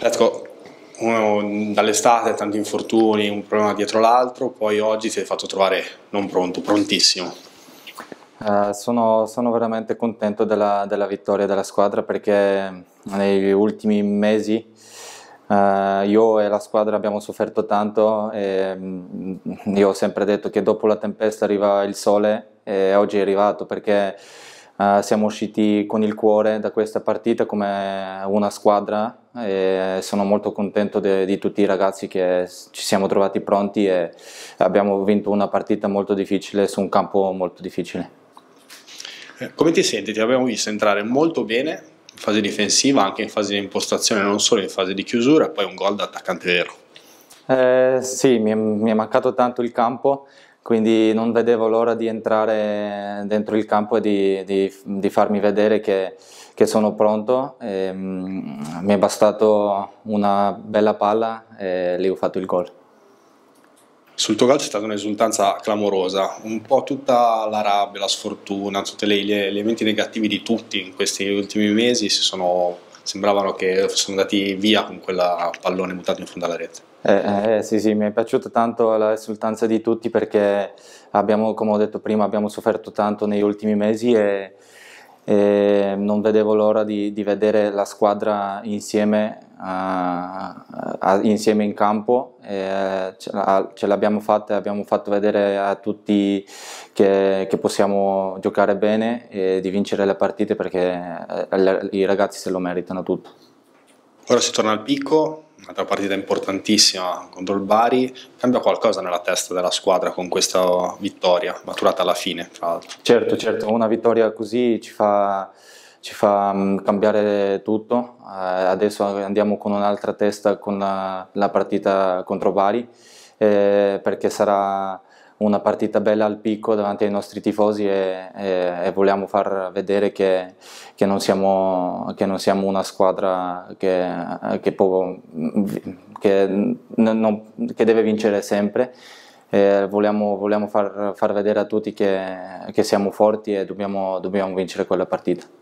Ecco, uno dall'estate tanti infortuni, un problema dietro l'altro, poi oggi ti hai fatto trovare non pronto, prontissimo. Uh, sono, sono, veramente contento della, della, vittoria della squadra perché negli ultimi mesi uh, io e la squadra abbiamo sofferto tanto e mm, io ho sempre detto che dopo la tempesta arriva il sole e oggi è arrivato perché uh, siamo usciti con il cuore da questa partita come una squadra e sono molto contento de, di tutti i ragazzi che ci siamo trovati pronti e abbiamo vinto una partita molto difficile su un campo molto difficile. Eh, come ti senti? Ti abbiamo visto entrare molto bene in fase difensiva, anche in fase di impostazione, non solo in fase di chiusura, e poi un gol da attaccante vero. Eh, sì, mi è, mi è, mancato tanto il campo, quindi non vedevo l'ora di entrare dentro il campo e di, di, di farmi vedere che, che sono pronto. E, ehm, mh, mi è bastato una bella palla e lì ho fatto il gol. Sul tuo gol c'è stata un'esultanza clamorosa, un po' tutta la rabbia, la sfortuna, tutti gli elementi negativi di tutti in questi ultimi mesi sono, sembravano che fossero andati via con quel pallone buttato in fondo alla rete. Eh, eh, eh, sì, sì, mi è piaciuta tanto la risultanza di tutti perché abbiamo, come ho detto prima, abbiamo sofferto tanto negli ultimi mesi e, e non vedevo l'ora di, di, vedere la squadra insieme, uh, uh, insieme in campo. E, uh, ce l'abbiamo fatta e abbiamo fatto vedere a tutti che, che, possiamo giocare bene e di vincere le partite perché eh, i ragazzi se lo meritano tutto. Ora si torna al picco, un'altra partita importantissima contro il Bari, cambia qualcosa nella testa della squadra con questa vittoria, maturata alla fine, tra l'altro. Certo, certo, una vittoria così ci fa, ci fa mm, cambiare tutto, eh, adesso andiamo con un'altra testa con la, la partita contro Bari, eh, perché sarà una partita bella al picco davanti ai nostri tifosi e, e, e vogliamo far vedere che, che, non siamo, che, non siamo, una squadra che, che può, non, deve vincere sempre. Vogliamo, vogliamo, far, far, vedere a tutti che, siamo forti e dobbiamo, dobbiamo vincere quella partita.